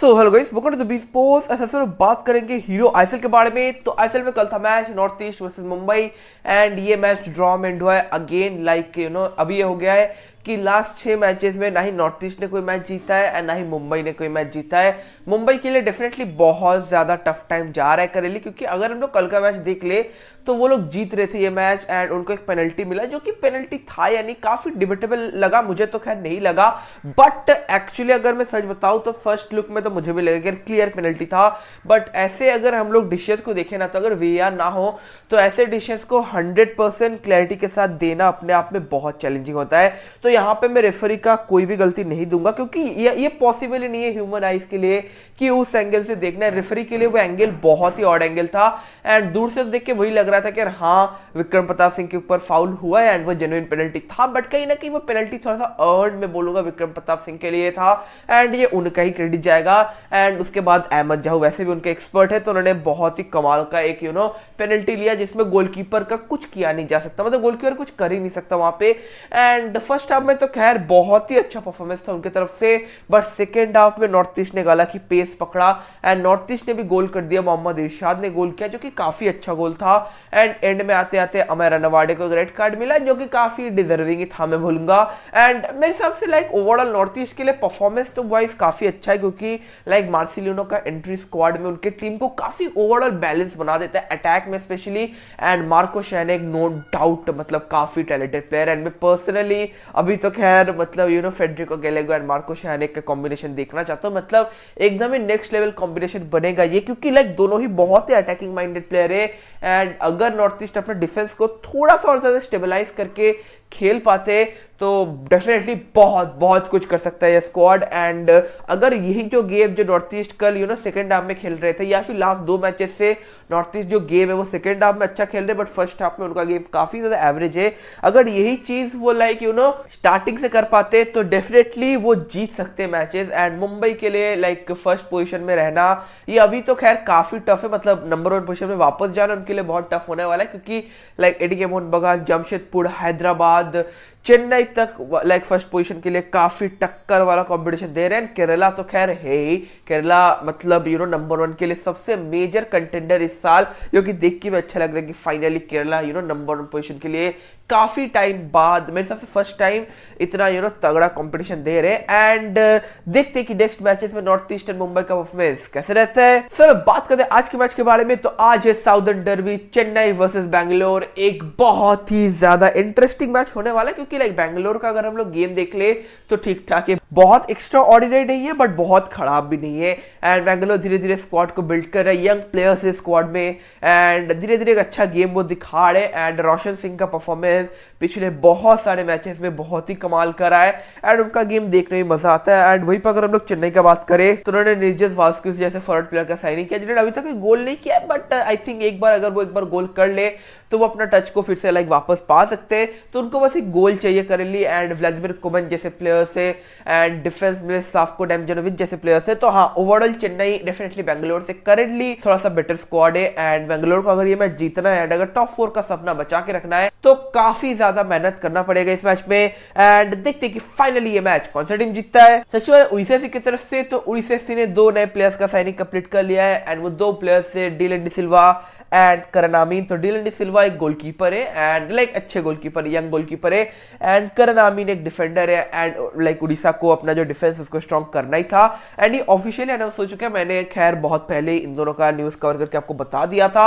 so hello guys welcome to the B sports SSR बात करेंगे hero ISL के बारे में तो आईएसएल में कल था match North East versus Mumbai and ये मैच ड्रॉ में हुआ है अगेन लाइक यू नो अभी ये हो गया है कि लास्ट छः मैचेस में ना ही नॉर्थ ईस्ट ने कोई मैच जीता है एंड ना ही मुंबई ने कोई मैच जीता है मुंबई के लिए डेफिनेटली बहुत ज़्यादा टफ टाइम जा रहा है करेली क्योंकि अगर हम लोग कल का मैच देख ले तो वो लोग जीत रहे थे ये मैच एंड उनको एक पेनल्टी मिला जो कि पेनल्टी था यानी काफ़ी डिबेटेबल लगा मुझे तो खैर नहीं लगा बट एक्चुअली अगर मैं सच बताऊं तो फर्स्ट लुक में तो मुझे भी लगा कि क्लियर पेनल्टी था बट ऐसे अगर हम लोग डिशेज को देखें ना तो अगर वी ना हो तो ऐसे डिशेज को हंड्रेड क्लैरिटी के साथ देना अपने आप में बहुत चैलेंजिंग होता है तो यहाँ पे मैं रेफरी का कोई भी गलती नहीं दूंगा क्योंकि ये ये पॉसिबल ही नहीं है ह्यूमन आइज के लिए कि उस एंगल से देखना है रेफरी के लिए वो एंगल बहुत ही ऑड एंगल था एंड दूर से देख के वही लग रहा था कि हाँ विक्रम प्रताप सिंह के ऊपर फाउल हुआ है एंड वो जेनुइन पेनल्टी था बट कहीं ना कहीं वो पेनल्टी थोड़ा सा अर्न में बोलूंगा विक्रम प्रताप सिंह के लिए था एंड ये उनका ही क्रेडिट जाएगा एंड उसके बाद अहमद जाहू वैसे भी उनके एक्सपर्ट है तो उन्होंने बहुत ही कमाल का एक यू नो पेनल्टी लिया जिसमें गोलकीपर का कुछ किया नहीं जा सकता मतलब गोलकीपर कुछ कर ही नहीं सकता वहां पे एंड फर्स्ट हाफ में तो खैर बहुत ही अच्छा परफॉर्मेंस था उनके तरफ से बट सेकेंड हाफ में नॉर्थ ईस्ट ने गाला की पेस पकड़ा एंड नॉर्थ ईस्ट ने भी गोल कर दिया मोहम्मद इर्शाद ने गोल किया जो कि काफी अच्छा गोल था एंड एंड में आते आते अमेर अनवाडे को रेड कार्ड मिला जो कि काफी डिजर्विंग ही था मैं बोलूंगा एंड मेरे हिसाब से लाइक ओवरऑल नॉर्थ ईस्ट के लिए परफॉर्मेंस तो वाइज काफी अच्छा है क्योंकि लाइक मार्सिलिनो का एंट्री स्क्वाड में उनके टीम को काफी ओवरऑल बैलेंस बना देता है अटैक में स्पेशली एंड मार्को शैन एक नो डाउट मतलब काफी टैलेंटेड प्लेयर एंड मैं पर्सनली अब अभी तो खैर मतलब you know Federico Gallego and Marco Sahanek का कॉम्बिनेशन देखना चाहता हूँ मतलब एकदम ही नेक्स्ट लेवल कॉम्बिनेशन बनेगा ये क्योंकि लाइक दोनों ही बहुत ही अटैकिंग माइंडेड प्लेयर है एंड अगर नॉर्थ ईस्ट अपने डिफेंस को थोड़ा सा और ज़्यादा स्टेबलाइज करके खेल पाते तो डेफिनेटली बहुत बहुत कुछ कर सकता है स्क्वाड एंड अगर यही जो गेम जो नॉर्थ ईस्ट कल यू नो सेकेंड हाफ में खेल रहे थे या फिर लास्ट दो मैचेस से नॉर्थ ईस्ट जो गेम है वो सेकेंड हाफ में अच्छा खेल रहे बट फर्स्ट हाफ में उनका गेम काफ़ी ज़्यादा एवरेज है अगर यही चीज़ वो लाइक यू नो स्टार्टिंग से कर पाते तो डेफिनेटली वो जीत सकते हैं मैचेस एंड मुंबई के लिए लाइक फर्स्ट पोजिशन में रहना ये अभी तो खैर काफ़ी टफ है मतलब नंबर वन पोजिशन में वापस जाना उनके लिए बहुत टफ होने वाला है क्योंकि लाइक एडी के मोहन बगान जमशेदपुर हैदराबाद चेन्नई तक लाइक फर्स्ट पोजीशन के लिए काफी टक्कर वाला कंपटीशन दे रहे हैं केरला तो खैर है ही केरला मतलब यू नो नंबर वन के लिए सबसे मेजर कंटेंडर इस साल जो कि देख के भी अच्छा लग रहा है कि finally Kerala you know number one position के लिए काफ़ी टाइम बाद मेरे हिसाब से फर्स्ट टाइम इतना यू नो तगड़ा कंपटीशन दे रहे एंड uh, देखते कि नेक्स्ट मैचेस में नॉर्थ ईस्टर्न मुंबई का परफॉर्मेंस कैसे रहता है सर बात करते हैं आज के मैच के बारे में तो आज है southern derby Chennai versus Bangalore एक बहुत ही ज्यादा इंटरेस्टिंग मैच होने वाला है क्योंकि लाइक बैंगलोर का अगर हम लोग गेम देख ले तो ठीक ठाक है बहुत एक्स्ट्रा ऑर्डिनरी नहीं है बट बहुत खराब भी नहीं है एंड बैंगलोर धीरे धीरे स्क्वाड को बिल्ड कर रहे हैं यंग प्लेयर्स है स्क्वाड में एंड धीरे धीरे एक अच्छा गेम वो दिखा रहे एंड रोशन सिंह का परफॉर्मेंस मोइसेस पिछले बहुत सारे मैचेस में बहुत ही कमाल करा है एंड उनका गेम देखने में मजा आता है एंड वहीं पर अगर हम लोग चेन्नई का बात करें तो उन्होंने निर्जस वास्किस जैसे फॉरवर्ड प्लेयर का साइनिंग किया जिन्होंने अभी तक गोल नहीं किया बट आई थिंक एक बार अगर वो एक बार गोल कर ले तो वो अपना टच को फिर से लाइक वापस पा सकते हैं तो उनको बस एक गोल चाहिए करेंटली एंड व्लादिमिर कुमन जैसे प्लेयर्स है एंड डिफेंस में साफको डेमजनोविच जैसे प्लेयर्स है तो हाँ ओवरऑल चेन्नई डेफिनेटली बैंगलोर से करेंटली थोड़ा सा बेटर स्क्वाड है एंड बैंगलोर को अगर ये मैच जीतना है एंड अगर टॉप फोर का सपना बचा के रखना है तो काफी ज्यादा मेहनत करना पड़ेगा इस मैच में एंड देखते कि फाइनली ये मैच कौन सा टीम जीतता है सचिव उड़ीसा की तरफ से तो उड़ीसा ने दो नए प्लेयर्स का साइनिंग कंप्लीट कर लिया है एंड वो दो प्लेयर्स है एंड सिल्वा एंड करनामीन तो डिलन डी सिल्वा एक गोलकीपर है एंड लाइक अच्छे गोलकीपर यंग गोलकीपर है एंड करनामीन एक डिफेंडर है एंड लाइक उड़ीसा को अपना जो डिफेंस उसको स्ट्रॉन्ग करना ही था एंड ये ऑफिशियली अनाउंस हो चुका है मैंने खैर बहुत पहले इन दोनों का न्यूज कवर करके आपको बता दिया था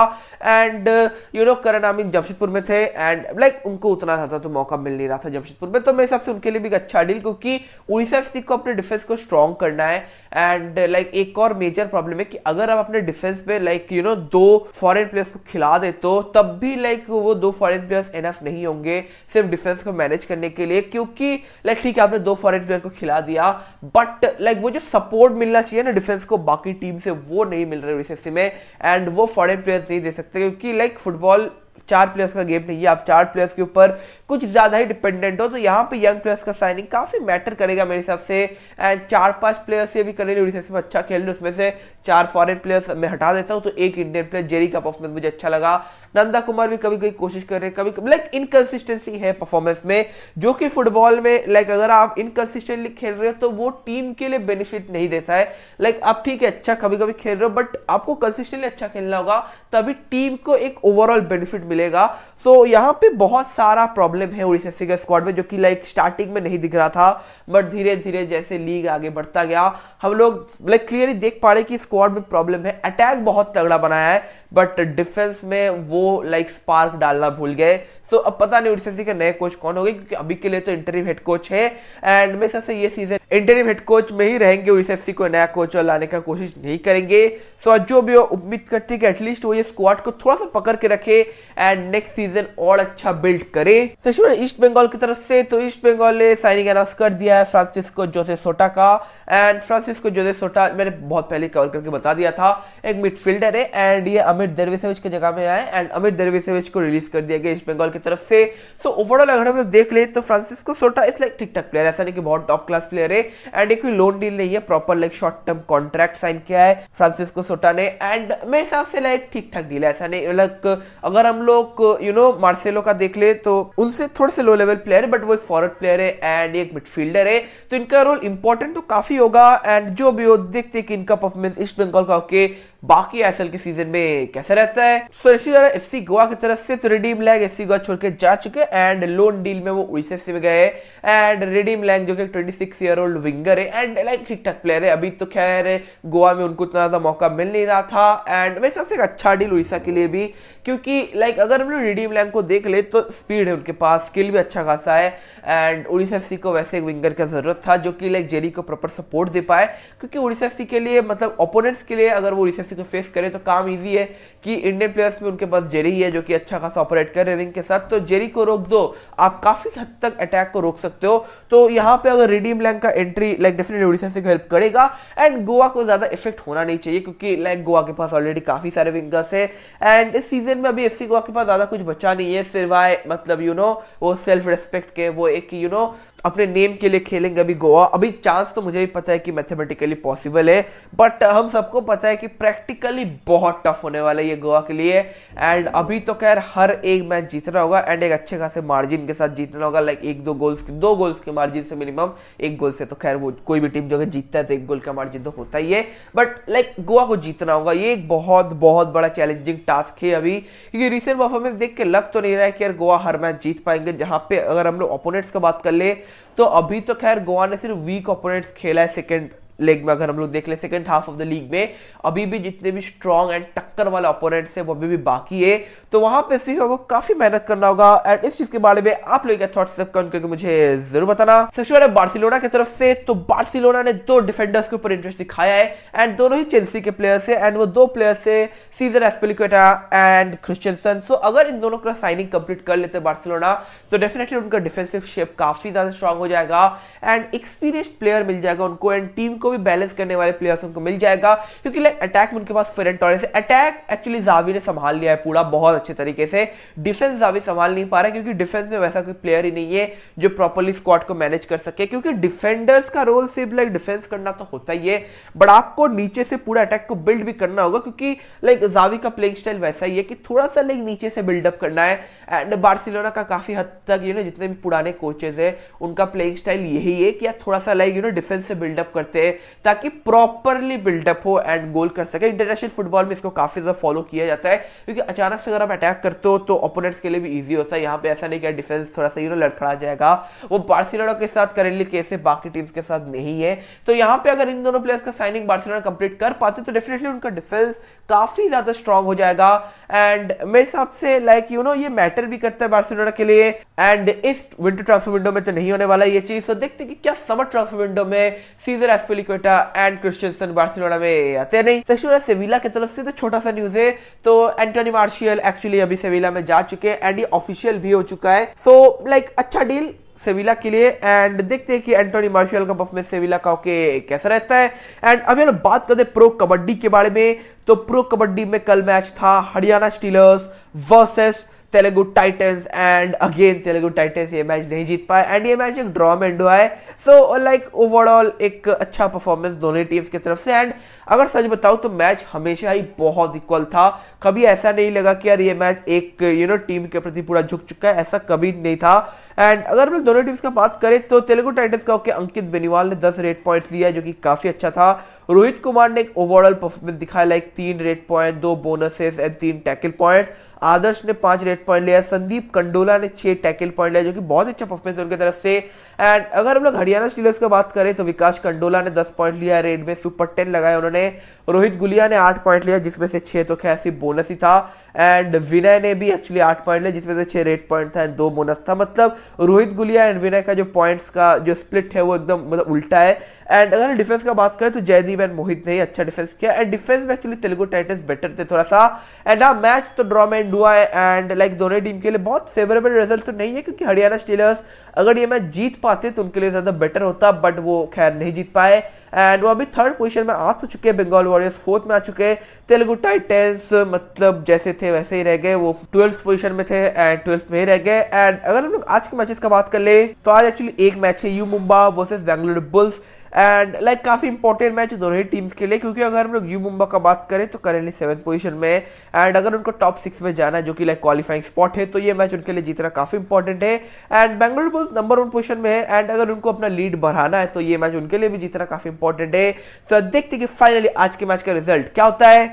एंड यू नो करनामीन जमशेदपुर में थे एंड लाइक like, उनको उतना ज्यादा तो मौका मिल नहीं रहा था जमशेदपुर में तो मेरे हिसाब से उनके लिए भी अच्छा डील क्योंकि उड़ीसा एफ को अपने डिफेंस को स्ट्रॉन्ग करना है एंड लाइक एक और मेजर प्रॉब्लम है कि अगर आप अपने डिफेंस पे लाइक यू नो दो फॉरेन प्लेयर्स को खिला दे तो तब भी लाइक वो दो फॉरेन प्लेयर्स एनफ नहीं होंगे सिर्फ डिफेंस को मैनेज करने के लिए क्योंकि लाइक ठीक है आपने दो फॉरेन प्लेयर को खिला दिया बट लाइक वो जो सपोर्ट मिलना चाहिए ना डिफेंस को बाकी टीम से वो नहीं मिल रहा है में एंड वो फॉरेन प्लेयर्स नहीं दे सकते क्योंकि लाइक फुटबॉल चार प्लेयर्स का गेम नहीं है आप चार प्लेयर्स के ऊपर कुछ ज़्यादा ही डिपेंडेंट हो तो यहाँ पे यंग प्लेयर्स का साइनिंग काफ़ी मैटर करेगा मेरे हिसाब से एंड चार पांच प्लेयर्स ये भी कर उड़ीसा से अच्छा खेल रहे उसमें से चार फॉरेन प्लेयर्स मैं हटा देता हूँ तो एक इंडियन प्लेयर जेरी का परफॉर्मेंस मुझे अच्छा लगा नंदा कुमार भी कभी कभी कोशिश कर रहे हैं कभी लाइक इनकन्सिस्टेंसी है परफॉर्मेंस में जो कि फुटबॉल में लाइक अगर आप इनकन्सिस्टेंटली खेल रहे हो तो वो टीम के लिए बेनिफिट नहीं देता है लाइक आप ठीक है अच्छा कभी कभी खेल रहे हो बट आपको कंसिस्टेंटली अच्छा खेलना होगा तभी टीम को एक ओवरऑल बेनिफिट मिलेगा सो so, यहाँ पे बहुत सारा प्रॉब्लम है उड़ीसा एफ के स्क्वाड में जो कि लाइक स्टार्टिंग में नहीं दिख रहा था बट धीरे धीरे जैसे लीग आगे बढ़ता गया हम लोग लाइक क्लियरली देख पा रहे कि स्क्वाड में प्रॉब्लम है अटैक बहुत तगड़ा बनाया है बट डिफेंस में वो लाइक स्पार्क डालना भूल गए सो so, अब पता नहीं उड़ीसा के नए कोच कौन होंगे क्योंकि अभी के लिए तो इंटरव्यू हेड कोच है एंड मेरे हिसाब से ये सीजन इंटरव्यू हेड कोच में ही रहेंगे उड़ीसा एफ को नया कोच लाने का कोशिश नहीं करेंगे सो so, जो भी वो उम्मीद करती है कि एटलीस्ट वो ये स्क्वाड को थोड़ा सा पकड़ के रखे एंड नेक्स्ट सीजन और अच्छा बिल्ड करे ईस्ट बंगाल की तरफ से तो ईस्ट बंगाल ने साइनिंग अनाउंस कर दिया है फ्रांसिस्को जोसे सोटा का एंड फ्रांसिस्को जोसे सोटा मैंने बहुत पहले कवर करके बता दिया था एक मिडफील्डर है एंड ये अमित दरवेसेविच की जगह में आए एंड अमित दरवेसेविच को रिलीज कर दिया गया ईस्ट बंगाल की तरफ से सो ओवरऑल अगर हम लोग देख ले तो फ्रांसिस्को सोटा इस लाइक ठीक ठाक प्लेयर ऐसा नहीं कि बहुत टॉप क्लास प्लेयर है एंड एक लोन डील नहीं है proper like short term contract sign किया है फ्रांसिस्को सोटा ने एंड मेरे हिसाब से लाइक ठीक ठाक डील है ऐसा नहीं लाइक अगर हम लोग यू नो मार्सेलो का देख ले तो उनसे थोड़े से लो लेवल प्लेयर है बट वो एक फॉरवर्ड प्लेयर है एंड एक मिडफील्डर है तो इनका रोल इंपॉर्टेंट तो काफी होगा एंड जो भी हो देखते कि इनका परफॉर्मेंस ईस्ट बंगाल का ओके बाकी आईएसएल के सीजन में कैसा रहता है सुरक्षित एफ सी गोवा की तरफ से तो रिडीम लैंग एफ सी गोवा छोड़ के जा चुके एंड लोन डील में वो उड़ीसा से में गए एंड रिडीम लैंग जो कि twenty six year old winger है एंड लाइक ठीक ठाक प्लेयर है अभी तो खैर गोवा में उनको इतना ज्यादा मौका मिल नहीं रहा था एंड मेरे सबसे एक अच्छा डील उड़ीसा के लिए भी क्योंकि लाइक अगर हम लोग रिडीम लैंग को देख ले तो स्पीड है उनके पास स्किल भी अच्छा खासा है एंड उड़ीसा एफ सी को वैसे एक विंगर का जरूरत था जो कि लाइक जेरी को प्रॉपर सपोर्ट दे पाए क्योंकि उड़ीसा एफ सी के लिए मतलब ओपोनेंट्स के लिए अगर वो उड़ीसा किसी को फेस करें तो काम ईजी है कि इंडियन प्लेयर्स में उनके पास जेरी है जो कि अच्छा खासा ऑपरेट कर रहे हैं रिंग के साथ तो जेरी को रोक दो आप काफ़ी हद तक अटैक को रोक सकते हो तो यहाँ पे अगर रिडीम लैंग का एंट्री लाइक डेफिनेटली उड़ीसा से हेल्प करेगा एंड गोवा को ज़्यादा इफेक्ट होना नहीं चाहिए क्योंकि लाइक गोवा के पास ऑलरेडी काफ़ी सारे विंगर्स है एंड इस सीजन में अभी एफ गोवा के पास ज़्यादा कुछ बचा नहीं है सिवाय मतलब यू you नो know, वो सेल्फ रेस्पेक्ट के वो एक यू you नो know, अपने नेम के लिए खेलेंगे अभी गोवा अभी चांस तो मुझे भी पता है कि मैथमेटिकली पॉसिबल है बट हम सबको पता है कि प्रैक्टिकली बहुत टफ होने वाला है ये गोवा के लिए एंड अभी तो खैर हर एक मैच जीतना होगा एंड एक अच्छे खासे मार्जिन के साथ जीतना होगा लाइक एक दो गोल्स दो गोल्स के मार्जिन से मिनिमम एक गोल से तो खैर वो कोई भी टीम जो है जीतता है तो एक गोल का मार्जिन तो होता ही है बट लाइक गोवा को जीतना होगा ये एक बहुत बहुत बड़ा चैलेंजिंग टास्क है अभी क्योंकि रिसेंट परफॉर्मेंस देख के लग तो नहीं रहा है कि यार गोवा हर मैच जीत पाएंगे जहाँ पे अगर हम लोग ओपोनेंट्स का बात कर ले तो अभी तो खैर गोवा ने सिर्फ वीक ऑपोनेंट्स खेला है सेकेंड लेग में अगर हम लोग देख ले second half of the league में अभी भी जितने भी स्ट्रॉन्ग एंड टक्कर वाले ऑपोनेंट्स हैं वो अभी भी बाकी है तो वहां पे सिर्फ आपको काफी मेहनत करना होगा एंड इस चीज के बारे में आप लोग क्या थॉट्स कमेंट करके मुझे जरूर बताना सबसे पहले बार्सिलोना की तरफ से तो बार्सिलोना ने दो डिफेंडर्स के ऊपर इंटरेस्ट दिखाया है एंड दोनों ही चेल्सी के प्लेयर्स है एंड वो दो प्लेयर्स है Cesar Azpilicueta and Christensen so अगर इन दोनों का साइनिंग कंप्लीट कर लेते बार्सिलोना तो डेफिनेटली उनका डिफेंसिव शेप काफी ज्यादा स्ट्रांग हो जाएगा एंड एक्सपीरियंस प्लेयर मिल जाएगा उनको एंड टीम को भी बैलेंस करने वाले प्लेयर्स उनको मिल जाएगा क्योंकि लाइक अटैक में उनके पास and Torres attack actually Xavi ने संभाल लिया है पूरा बहुत अच्छे तरीके से डिफेंस जावी संभाल नहीं पा रहा क्योंकि डिफेंस में वैसा कोई प्लेयर ही नहीं है जो प्रॉपरली स्क्वाड को मैनेज कर सके क्योंकि डिफेंडर्स का रोल सिर्फ लाइक डिफेंस करना तो होता ही है बट आपको नीचे से पूरा अटैक को बिल्ड भी करना होगा क्योंकि लाइक जावी का प्लेइंग स्टाइल वैसा ही है कि थोड़ा सा लाइक नीचे से बिल्डअप करना है एंड बार्सिलोना का काफी हद तक यू नो जितने भी पुराने कोचेज है उनका प्लेइंग स्टाइल यही है कि यार थोड़ा सा लाइक यू नो डिफेंस से बिल्डअप करते हैं ताकि प्रॉपरली बिल्डअप हो एंड गोल कर सके इंटरनेशनल फुटबॉल में इसको काफी ज्यादा फॉलो किया जाता है क्योंकि अचानक से अगर आप अटैक करते हो तो ओपोनेंट्स के लिए भी ईजी होता है यहाँ पे ऐसा नहीं कि डिफेंस थोड़ा सा यू नो लड़खड़ा जाएगा वो बार्सिलोना के साथ करेंटली केस है बाकी टीम्स के साथ नहीं है तो यहाँ पे अगर इन दोनों प्लेयर्स का साइनिंग बार्सिलोना कंप्लीट कर पाते तो डेफिनेटली उनका डिफेंस काफी ज्यादा स्ट्रांग हो जाएगा एंड मेरे हिसाब से लाइक यू नो ये मैटर भी करता है बार्सिलोना के लिए एंड इस विंटर ट्रांसफर विंडो में तो नहीं होने वाला ये चीज तो देखते कि क्या समर ट्रांसफर विंडो में सीजर एस्पेली अस्पीक्वेटा एंड क्रिस्टियनसन बार्सिलोना में आते हैं नहीं सेक्शन सेविला की तरफ से तो छोटा सा न्यूज है तो एंटोनी मार्शियल एक्चुअली अभी सेविला में जा चुके हैं एंड ये ऑफिशियल भी हो चुका है सो so, लाइक like, अच्छा डील सेविला के लिए एंड देखते हैं कि एंटोनी मार्शियल का परफॉर्मेंस सेविला का ओके कैसा रहता है एंड अभी हम बात करते हैं प्रो कबड्डी के बारे में तो प्रो कबड्डी में कल मैच था Haryana Steelers versus Telugu Titans and again Telugu Titans ये मैच नहीं जीत पाए एंड ये मैच एक ड्रॉ में एंड हुआ है सो लाइक ओवरऑल एक अच्छा परफॉर्मेंस दोनों टीम्स की तरफ से एंड अगर सच बताऊं तो मैच हमेशा ही बहुत इक्वल था कभी ऐसा नहीं लगा कि यार ये मैच एक यू नो टीम के प्रति पूरा झुक चुका है ऐसा कभी नहीं था एंड अगर हम दोनों टीम्स का बात करें तो तेलुगु टाइटन्स का ओके अंकित बेनीवाल ने दस रेड पॉइंट लिया जो कि काफ़ी अच्छा था रोहित कुमार ने एक ओवरऑल परफॉर्मेंस दिखाया लाइक तीन रेड पॉइंट दो बोनसेस एंड तीन टैकल पॉइंट्स आदर्श ने पांच रेड पॉइंट लिया संदीप कंडोला ने छह टैकल पॉइंट लिया जो कि बहुत अच्छा परफॉर्मेंस है उनकी तरफ से एंड अगर हम लोग हरियाणा स्टीलर्स की बात करें तो विकास कंडोला ने दस पॉइंट लिया रेड में सुपर टेन लगाया उन्होंने रोहित गुलिया ने आठ पॉइंट लिया जिसमें से छह तो खैर सिर्फ बोनस ही था एंड विनय ने भी एक्चुअली आठ पॉइंट लिया जिसमें से छह रेड पॉइंट था एंड दो बोनस था मतलब रोहित गुलिया एंड विनय का जो पॉइंट्स का जो स्प्लिट है वो एकदम मतलब उल्टा है एंड अगर डिफेंस का बात करें तो जयदीप एंड मोहित ने ही अच्छा डिफेंस किया एंड डिफेंस में एक्चुअली तेलुगु टाइटन्स बेटर थे थोड़ा सा एंड हाँ मैच तो ड्रॉ में एंड हुआ है एंड लाइक दोनों टीम के लिए बहुत फेवरेबल रिजल्ट तो नहीं है क्योंकि हरियाणा स्टीलर्स अगर ये मैच जीत पाते तो उनके लिए ज़्यादा बेटर होता बट वो खैर नहीं जीत पाए एंड वो अभी थर्ड पोजीशन में आ तो चुके हैं बंगाल वॉरियर्स फोर्थ में आ चुके हैं तेलुगु टाइटेंस मतलब जैसे थे वैसे ही रह गए वो ट्वेल्थ पोजीशन में थे एंड ट्वेल्थ में ही रह गए एंड अगर हम लोग आज के मैचेस का बात कर ले तो आज एक्चुअली एक मैच है U Mumba versus Bengaluru Bulls and like काफ़ी इंपॉर्टेंट मैच दोनों ही टीम्स के लिए क्योंकि अगर हम लोग यू मुंबा का बात करें तो करेंटली सेवन पोजीशन में है एंड अगर उनको टॉप सिक्स में जाना है जो कि लाइक क्वालिफाइंग स्पॉट है तो ये मैच उनके लिए जीतना काफ़ी इंपॉर्टेंट है and Bangalore Bulls number one position में है एंड अगर उनको अपना लीड बढ़ाना है तो ये मैच उनके लिए भी जीतना काफ़ी इंपॉर्टेंट है सो so, देखते कि फाइनली आज के मैच का रिजल्ट क्या होता है